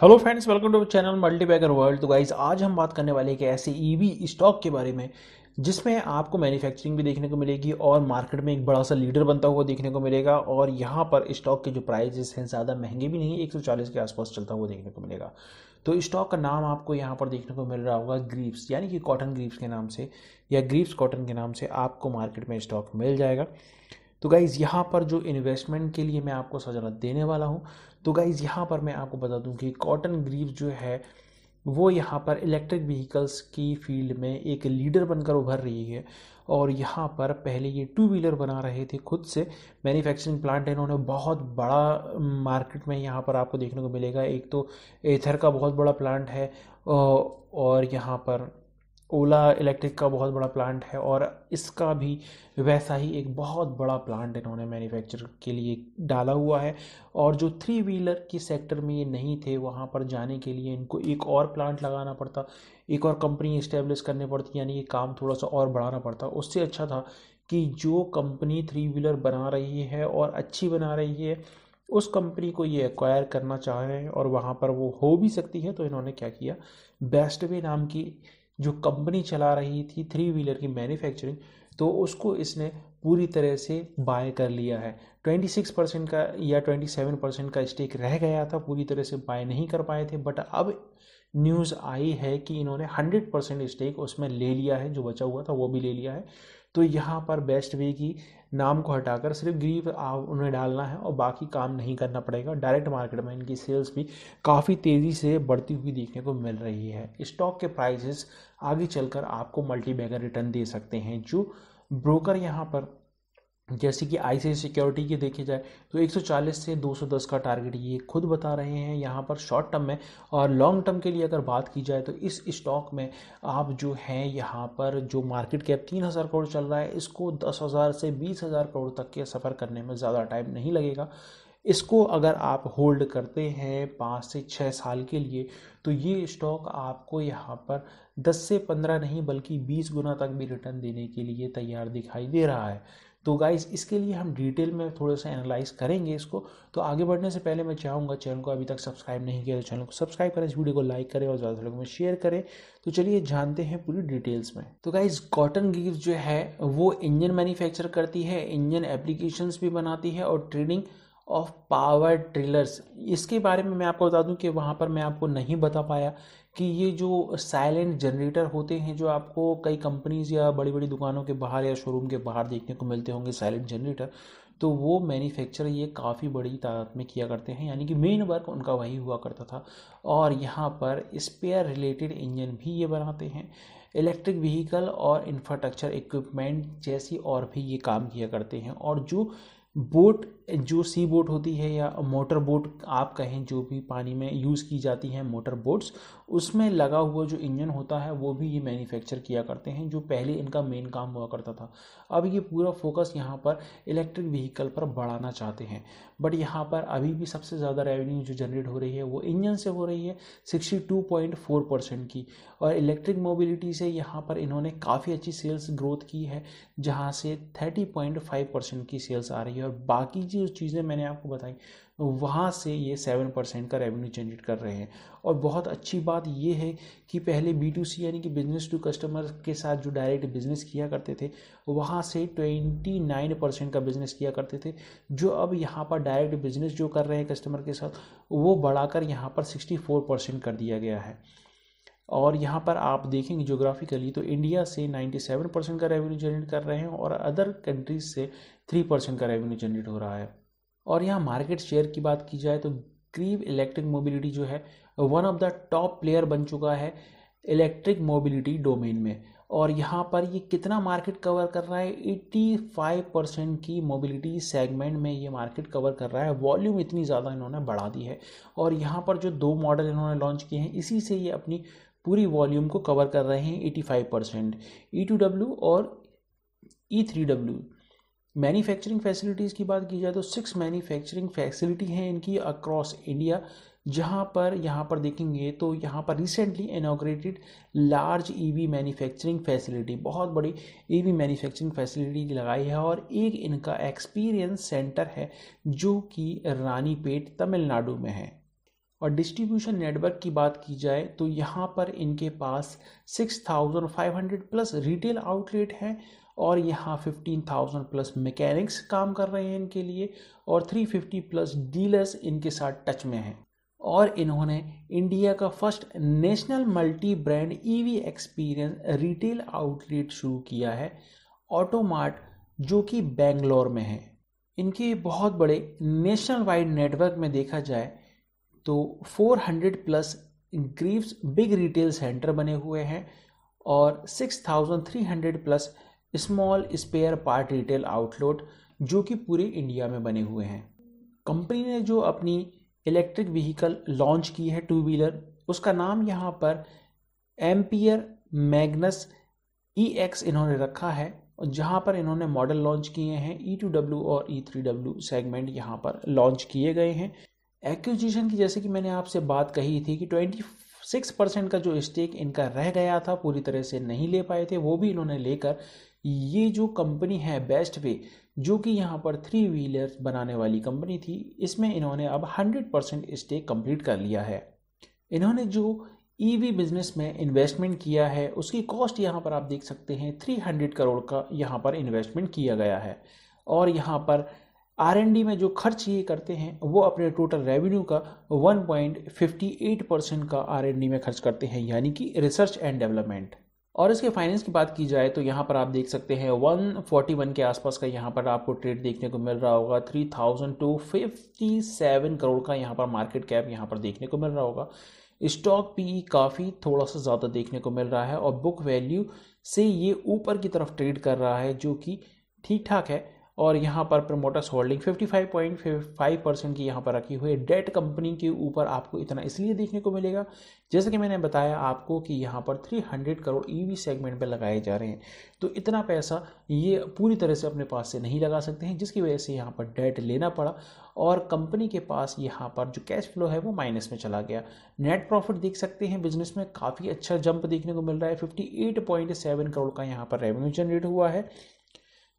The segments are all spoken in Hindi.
hello friends welcome to channel multibagger world तो गाइज आज हम बात करने वाले हैं कि ऐसे ईवी e स्टॉक के बारे में जिसमें आपको मैन्युफैक्चरिंग भी देखने को मिलेगी और मार्केट में एक बड़ा सा लीडर बनता हुआ देखने को मिलेगा और यहाँ पर स्टॉक के जो प्राइजेस हैं ज़्यादा महंगे भी नहीं है के आसपास चलता हुआ देखने को मिलेगा तो स्टॉक का नाम आपको यहाँ पर देखने को मिल रहा होगा ग्रीप्स यानी कि कॉटन ग्रीप्स के नाम से या ग्रीप्स कॉटन के नाम से आपको मार्केट में स्टॉक मिल जाएगा तो गाइज़ यहाँ पर जो इन्वेस्टमेंट के लिए मैं आपको सजा देने वाला हूँ तो गाइज़ यहाँ पर मैं आपको बता दूँ कि कॉटन ग्रीव जो है वो यहाँ पर इलेक्ट्रिक व्हीकल्स की फील्ड में एक लीडर बनकर उभर रही है और यहाँ पर पहले ये टू व्हीलर बना रहे थे खुद से मैन्युफैक्चरिंग प्लांट है इन्होंने बहुत बड़ा मार्केट में यहाँ पर आपको देखने को मिलेगा एक तो एथर का बहुत बड़ा प्लांट है और यहाँ पर ओला इलेक्ट्रिक का बहुत बड़ा प्लांट है और इसका भी वैसा ही एक बहुत बड़ा प्लांट इन्होंने मैन्युफैक्चर के लिए डाला हुआ है और जो थ्री व्हीलर की सेक्टर में ये नहीं थे वहाँ पर जाने के लिए इनको एक और प्लांट लगाना पड़ता एक और कंपनी इस्टेब्लिश करनी पड़ती यानी ये काम थोड़ा सा और बढ़ाना पड़ता उससे अच्छा था कि जो कंपनी थ्री व्हीलर बना रही है और अच्छी बना रही है उस कंपनी को ये एक्वायर करना चाह रहे हैं और वहाँ पर वो हो भी सकती है तो इन्होंने क्या किया बेस्ट वे नाम की जो कंपनी चला रही थी थ्री व्हीलर की मैन्युफैक्चरिंग तो उसको इसने पूरी तरह से बाय कर लिया है 26 परसेंट का या 27 परसेंट का स्टेक रह गया था पूरी तरह से बाय नहीं कर पाए थे बट अब न्यूज़ आई है कि इन्होंने 100 परसेंट स्टेक उसमें ले लिया है जो बचा हुआ था वो भी ले लिया है तो यहाँ पर बेस्ट वे की नाम को हटाकर सिर्फ ग्रीव उन्हें डालना है और बाकी काम नहीं करना पड़ेगा डायरेक्ट मार्केट में इनकी सेल्स भी काफ़ी तेज़ी से बढ़ती हुई देखने को मिल रही है स्टॉक के प्राइसेस आगे चलकर आपको मल्टी बैगर रिटर्न दे सकते हैं जो ब्रोकर यहाँ पर जैसे कि आई सिक्योरिटी की देखी जाए तो 140 से 210 का टारगेट ये खुद बता रहे हैं यहाँ पर शॉर्ट टर्म में और लॉन्ग टर्म के लिए अगर बात की जाए तो इस स्टॉक में आप जो हैं यहाँ पर जो मार्केट कैप 3000 करोड़ चल रहा है इसको 10,000 से 20,000 करोड़ तक के सफ़र करने में ज़्यादा टाइम नहीं लगेगा इसको अगर आप होल्ड करते हैं पाँच से छः साल के लिए तो ये स्टॉक आपको यहाँ पर दस से पंद्रह नहीं बल्कि बीस गुना तक भी रिटर्न देने के लिए तैयार दिखाई दे रहा है तो गाइस इसके लिए हम डिटेल में थोड़ा सा एनालाइज करेंगे इसको तो आगे बढ़ने से पहले मैं चाहूँगा चैनल को अभी तक सब्सक्राइब नहीं किया तो चैनल को सब्सक्राइब करें इस वीडियो को लाइक करें और ज़्यादा से लोगों में शेयर करें तो चलिए जानते हैं पूरी डिटेल्स में तो गाइस कॉटन गिव्स जो है वो इंजन मैन्युफैक्चर करती है इंजन एप्लीकेशंस भी बनाती है और ट्रेडिंग ऑफ पावर ट्रिलर्स इसके बारे में मैं आपको बता दूं कि वहाँ पर मैं आपको नहीं बता पाया कि ये जो साइलेंट जनरेटर होते हैं जो आपको कई कंपनीज या बड़ी बड़ी दुकानों के बाहर या शोरूम के बाहर देखने को मिलते होंगे साइलेंट जनरेटर तो वो मैन्युफैक्चर ये काफ़ी बड़ी तादाद में किया करते हैं यानी कि मेन वर्क उनका वही हुआ करता था और यहाँ पर स्पेयर रिलेटेड इंजन भी ये बनाते हैं इलेक्ट्रिक व्हीकल और इंफ्रास्ट्रक्चर इक्विपमेंट जैसी और भी ये काम किया करते हैं और जो बोट जो सी बोट होती है या मोटर बोट आप कहें जो भी पानी में यूज़ की जाती है मोटर बोट्स उसमें लगा हुआ जो इंजन होता है वो भी ये मैन्युफैक्चर किया करते हैं जो पहले इनका मेन काम हुआ करता था अब ये पूरा फोकस यहाँ पर इलेक्ट्रिक व्हीकल पर बढ़ाना चाहते हैं बट यहाँ पर अभी भी सबसे ज़्यादा रेवेन्यू जो जनरेट हो रही है वो इंजन से हो रही है sixty two point four percent की और इलेक्ट्रिक मोबिलिटी से यहाँ पर इन्होंने काफ़ी अच्छी सेल्स ग्रोथ की है जहाँ से थर्टी पॉइंट फाइव परसेंट की सेल्स आ रही है और बाकी जो चीज़ें मैंने आपको बताई वहाँ से ये सेवन परसेंट का रेवेन्यू जनरेट कर रहे हैं और बहुत अच्छी बात ये है कि पहले बी टू सी यानी कि बिजनेस टू कस्टमर के साथ जो डायरेक्ट बिजनेस किया करते थे वहाँ से ट्वेंटी नाइन परसेंट का बिजनेस किया करते थे जो अब यहाँ पर डायरेक्ट बिजनेस जो कर रहे हैं कस्टमर के साथ वो बढ़ाकर यहाँ पर सिक्सटी फोर परसेंट कर दिया गया है और यहाँ पर आप देखेंगे जोग्राफिकली तो इंडिया से 97 परसेंट का रेवेन्यू जनरेट कर रहे हैं और अदर कंट्रीज से 3 परसेंट का रेवेन्यू जनरेट हो रहा है और यहाँ मार्केट शेयर की बात की जाए तो क्रीव इलेक्ट्रिक मोबिलिटी जो है one of the top player बन चुका है इलेक्ट्रिक मोबिलिटी डोमेन में और यहाँ पर ये कितना मार्केट कवर कर रहा है एट्टी फाइव परसेंट की मोबिलिटी सेगमेंट में ये मार्केट कवर कर रहा है वॉल्यूम इतनी ज़्यादा इन्होंने बढ़ा दी है और यहाँ पर जो दो मॉडल इन्होंने लॉन्च किए हैं इसी से ये अपनी पूरी वॉल्यूम को कवर कर रहे हैं 85 परसेंट ई टू डब्ल्यू और E three W manufacturing facilities की बात की जाए तो सिक्स मैन्युफैक्चरिंग फैसिलिटी हैं इनकी अक्रॉस इंडिया जहाँ पर यहाँ पर देखेंगे तो यहाँ पर recently inaugurated large EV manufacturing facility बहुत बड़ी ईवी e मैन्युफैक्चरिंग फैसिलिटी लगाई है और एक इनका एक्सपीरियंस सेंटर है जो कि रानीपेट तमिलनाडु में है और डिस्ट्रीब्यूशन नेटवर्क की बात की जाए तो यहाँ पर इनके पास 6,500 प्लस रिटेल आउटलेट हैं और यहाँ 15,000 प्लस मैकेनिक्स काम कर रहे हैं इनके लिए और 350 प्लस डीलर्स इनके साथ टच में हैं और इन्होंने इंडिया का first national multi brand EV experience retail outlet शुरू किया है ऑटोमार्ट जो कि बेंगलोर में है इनके बहुत बड़े नेशनल वाइड नेटवर्क में देखा जाए तो 400 plus Greaves big retail center बने हुए हैं और 6,300 plus small spare part retail outlet जो कि पूरे इंडिया में बने हुए हैं कंपनी ने जो अपनी इलेक्ट्रिक व्हीकल लॉन्च की है टू व्हीलर उसका नाम यहाँ पर एम्पियर मैग्नस ई एक्स इन्होंने रखा है और जहाँ पर इन्होंने मॉडल लॉन्च किए हैं ई टू डब्ल्यू और ई थ्री डब्ल्यू सेगमेंट यहाँ पर लॉन्च किए गए हैं एक्विजिशन की जैसे कि मैंने आपसे बात कही थी कि ट्वेंटी सिक्स परसेंट का जो स्टेक इनका रह गया था पूरी तरह से नहीं ले पाए थे वो भी इन्होंने लेकर ये जो कंपनी है बेस्ट वे जो कि यहाँ पर थ्री व्हीलर बनाने वाली कंपनी थी इसमें इन्होंने अब हंड्रेड परसेंट स्टेक कंप्लीट कर लिया है इन्होंने जो ईवी e बिजनेस में इन्वेस्टमेंट किया है उसकी कॉस्ट यहाँ पर आप देख सकते हैं हंड्रेड करोड़ का यहाँ पर इन्वेस्टमेंट किया गया है और यहाँ पर आर में जो खर्च ये करते हैं वो अपने टोटल रेवेन्यू का 1.58 परसेंट का आर में खर्च करते हैं यानी कि रिसर्च एंड डेवलपमेंट और इसके फाइनेंस की बात की जाए तो यहाँ पर आप देख सकते हैं 141 के आसपास का यहाँ पर आपको ट्रेड देखने को मिल रहा होगा सेवन करोड़ का यहाँ पर मार्केट कैप यहाँ पर देखने को मिल रहा होगा स्टॉक पी काफ़ी थोड़ा सा ज़्यादा देखने को मिल रहा है और बुक वैल्यू से ये ऊपर की तरफ ट्रेड कर रहा है जो कि ठीक ठाक है और यहाँ पर प्रमोटर्स होल्डिंग 55.5 परसेंट की यहाँ पर रखी हुई है डेट कंपनी के ऊपर आपको इतना इसलिए देखने को मिलेगा जैसे कि मैंने बताया आपको कि यहाँ पर 300 करोड़ ईवी सेगमेंट पर लगाए जा रहे हैं तो इतना पैसा ये पूरी तरह से अपने पास से नहीं लगा सकते हैं जिसकी वजह से यहाँ पर डेट लेना पड़ा और कंपनी के पास यहाँ पर जो कैश फ्लो है वो माइनस में चला गया नेट प्रॉफिट देख सकते हैं बिजनेस में काफ़ी अच्छा जंप देखने को मिल रहा है 58.7 करोड़ का यहाँ पर रेवेन्यू जनरेट हुआ है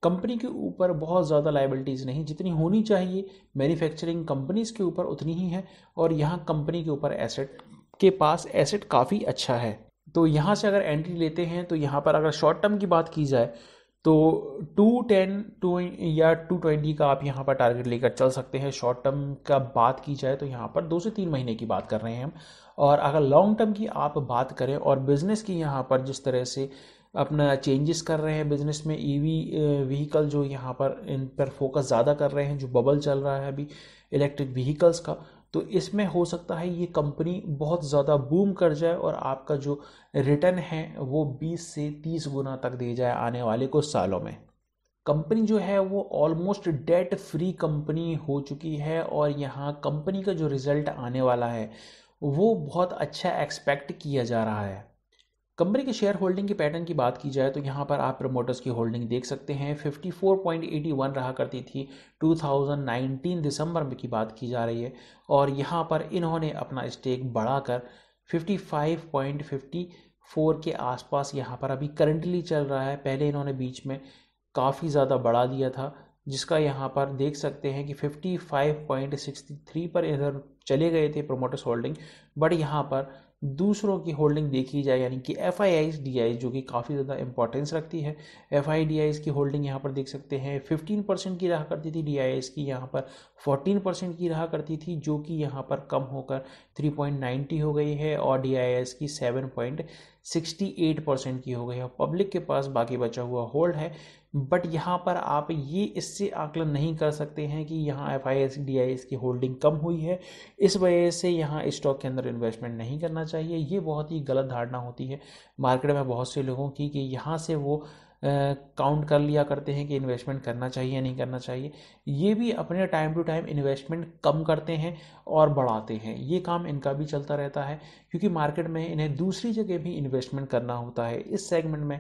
कंपनी के ऊपर बहुत ज़्यादा लाइबिलिटीज़ नहीं जितनी होनी चाहिए मैन्युफैक्चरिंग कंपनीज़ के ऊपर उतनी ही है और यहाँ कंपनी के ऊपर एसेट के पास एसेट काफ़ी अच्छा है तो यहाँ से अगर एंट्री लेते हैं तो यहाँ पर अगर शॉर्ट टर्म की बात की जाए तो टू टेन टू या टू ट्वेंटी का आप यहाँ पर टारगेट लेकर चल सकते हैं शॉर्ट टर्म का बात की जाए तो यहाँ पर दो से तीन महीने की बात कर रहे हैं हम और अगर लॉन्ग टर्म की आप बात करें और बिज़नेस की यहाँ पर जिस तरह से अपना चेंजेस कर रहे हैं बिज़नेस में ईवी e व्हीकल जो यहाँ पर इन पर फोकस ज़्यादा कर रहे हैं जो बबल चल रहा है अभी इलेक्ट्रिक व्हीकल्स का तो इसमें हो सकता है ये कंपनी बहुत ज़्यादा बूम कर जाए और आपका जो रिटर्न है वो 20 से 30 गुना तक दे जाए आने वाले कुछ सालों में कंपनी जो है वो ऑलमोस्ट डेट फ्री कंपनी हो चुकी है और यहाँ कंपनी का जो रिज़ल्ट आने वाला है वो बहुत अच्छा एक्सपेक्ट किया जा रहा है कंपनी के शेयर होल्डिंग के पैटर्न की बात की जाए तो यहाँ पर आप प्रमोटर्स की होल्डिंग देख सकते हैं 54.81 रहा करती थी 2019 दिसंबर में की बात की जा रही है और यहाँ पर इन्होंने अपना स्टेक बढ़ाकर 55.54 के आसपास यहाँ पर अभी करंटली चल रहा है पहले इन्होंने बीच में काफ़ी ज़्यादा बढ़ा दिया था जिसका यहाँ पर देख सकते हैं कि 55.63 पर इधर चले गए थे प्रोमोटर्स होल्डिंग बट यहाँ पर दूसरों की होल्डिंग देखी जाए यानी कि एफ आई डी जो कि काफ़ी ज़्यादा इंपॉर्टेंस रखती है एफ आई डी की होल्डिंग यहाँ पर देख सकते हैं फिफ्टीन परसेंट की रहा करती थी डी आई की यहाँ पर फोर्टीन परसेंट की रहा करती थी जो कि यहाँ पर कम होकर थ्री पॉइंट नाइन्टी हो गई है और डी आई सेवन की 68 परसेंट की हो गई है पब्लिक के पास बाकी बचा हुआ होल्ड है बट यहाँ पर आप ये इससे आकलन नहीं कर सकते हैं कि यहाँ F I S D I S की होल्डिंग कम हुई है इस वजह से यहाँ स्टॉक के अंदर इन्वेस्टमेंट नहीं करना चाहिए ये बहुत ही गलत धारणा होती है मार्केट में बहुत से लोगों की कि यहाँ से वो काउंट कर लिया करते हैं कि इन्वेस्टमेंट करना चाहिए या नहीं करना चाहिए ये भी अपने टाइम टू टाइम इन्वेस्टमेंट कम करते हैं और बढ़ाते हैं ये काम इनका भी चलता रहता है क्योंकि मार्केट में इन्हें दूसरी जगह भी इन्वेस्टमेंट करना होता है इस सेगमेंट में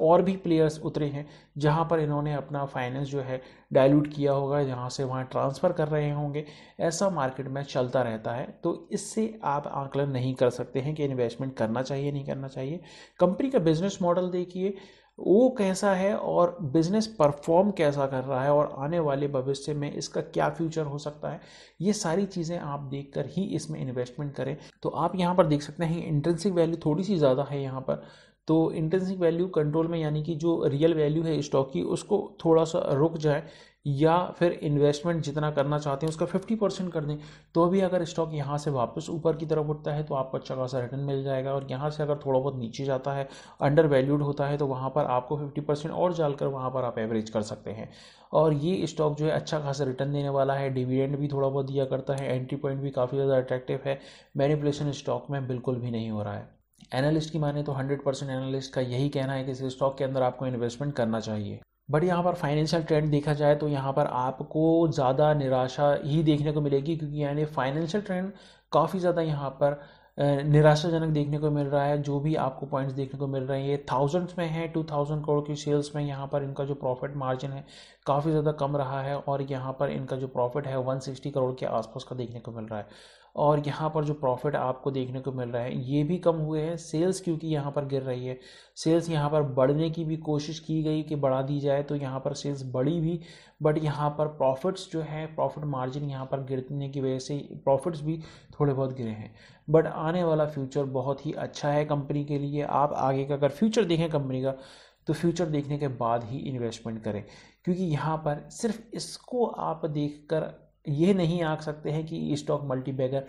और भी प्लेयर्स उतरे हैं जहाँ पर इन्होंने अपना फाइनेंस जो है डाइल्यूट किया होगा जहाँ से वहाँ ट्रांसफ़र कर रहे होंगे ऐसा मार्केट में चलता रहता है तो इससे आप आकलन नहीं कर सकते हैं कि इन्वेस्टमेंट करना चाहिए नहीं करना चाहिए कंपनी का बिजनेस मॉडल देखिए वो कैसा है और बिज़नेस परफॉर्म कैसा कर रहा है और आने वाले भविष्य में इसका क्या फ्यूचर हो सकता है ये सारी चीज़ें आप देखकर ही इसमें इन्वेस्टमेंट करें तो आप यहाँ पर देख सकते हैं इंटेंसिक वैल्यू थोड़ी सी ज़्यादा है यहाँ पर तो इंटेंसिक वैल्यू कंट्रोल में यानी कि जो रियल वैल्यू है स्टॉक की उसको थोड़ा सा रुक जाए या फिर इन्वेस्टमेंट जितना करना चाहते हैं उसका फिफ्टी परसेंट कर दें तो भी अगर स्टॉक यहाँ से वापस ऊपर की तरफ उठता है तो आपको अच्छा खासा रिटर्न मिल जाएगा और यहाँ से अगर थोड़ा बहुत नीचे जाता है अंडर वैल्यूड होता है तो वहाँ पर आपको फिफ्टी परसेंट और जालकर वहाँ पर आप एवरेज कर सकते हैं और ये स्टॉक जो है अच्छा खासा रिटर्न देने वाला है डिविडेंड भी थोड़ा बहुत दिया करता है एंट्री पॉइंट भी काफ़ी ज़्यादा अट्रैक्टिव है मैनिपुलेशन स्टॉक में बिल्कुल भी नहीं हो रहा है एनालिस्ट की माने तो 100 परसेंट एनालिस्ट का यही कहना है कि इस स्टॉक के अंदर आपको इन्वेस्टमेंट करना चाहिए बट यहाँ पर फाइनेंशियल ट्रेंड देखा जाए तो यहाँ पर आपको ज़्यादा निराशा ही देखने को मिलेगी क्योंकि यानी फाइनेंशियल ट्रेंड काफ़ी ज़्यादा यहाँ पर निराशाजनक देखने को मिल रहा है जो भी आपको पॉइंट्स देखने को मिल रहे हैं ये थाउजेंड्स में है टू थाउजेंड करोड़ की सेल्स में यहाँ पर इनका जो प्रॉफिट मार्जिन है काफ़ी ज़्यादा कम रहा है और यहाँ पर इनका जो प्रॉफिट है वन सिक्सटी करोड़ के आसपास का देखने को मिल रहा है और यहाँ पर जो प्रॉफिट आपको देखने को मिल रहा है ये भी कम हुए हैं सेल्स क्योंकि यहाँ पर गिर रही है सेल्स यहाँ पर बढ़ने की भी कोशिश की गई कि बढ़ा दी जाए तो यहाँ पर सेल्स बढ़ी भी बट यहाँ पर प्रॉफिट्स जो है प्रॉफिट मार्जिन यहाँ पर गिरने की वजह से प्रॉफिट्स भी थोड़े बहुत गिरे हैं बट आने वाला फ्यूचर बहुत ही अच्छा है कंपनी के लिए आप आगे का अगर फ्यूचर देखें कंपनी का तो फ्यूचर देखने के बाद ही इन्वेस्टमेंट करें क्योंकि यहाँ पर सिर्फ इसको आप देखकर ये नहीं आ सकते हैं कि स्टॉक बैगर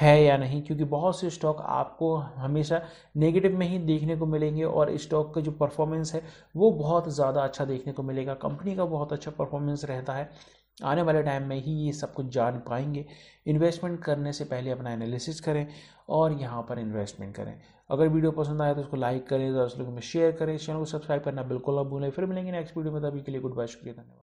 है या नहीं क्योंकि बहुत से स्टॉक आपको हमेशा नेगेटिव में ही देखने को मिलेंगे और स्टॉक का जो परफॉर्मेंस है वो बहुत ज़्यादा अच्छा देखने को मिलेगा कंपनी का बहुत अच्छा परफॉर्मेंस रहता है आने वाले टाइम में ही ये सब कुछ जान पाएंगे इन्वेस्टमेंट करने से पहले अपना एनालिसिस करें और यहाँ पर इन्वेस्टमेंट करें अगर वीडियो पसंद आए तो उसको लाइक करें दोस्तों लोगों में शेयर करें चैनल को सब्सक्राइब करना बिल्कुल ना भूलें फिर मिलेंगे नेक्स्ट वीडियो में तभी के लिए गुड बाय शुक्रिया धन्यवाद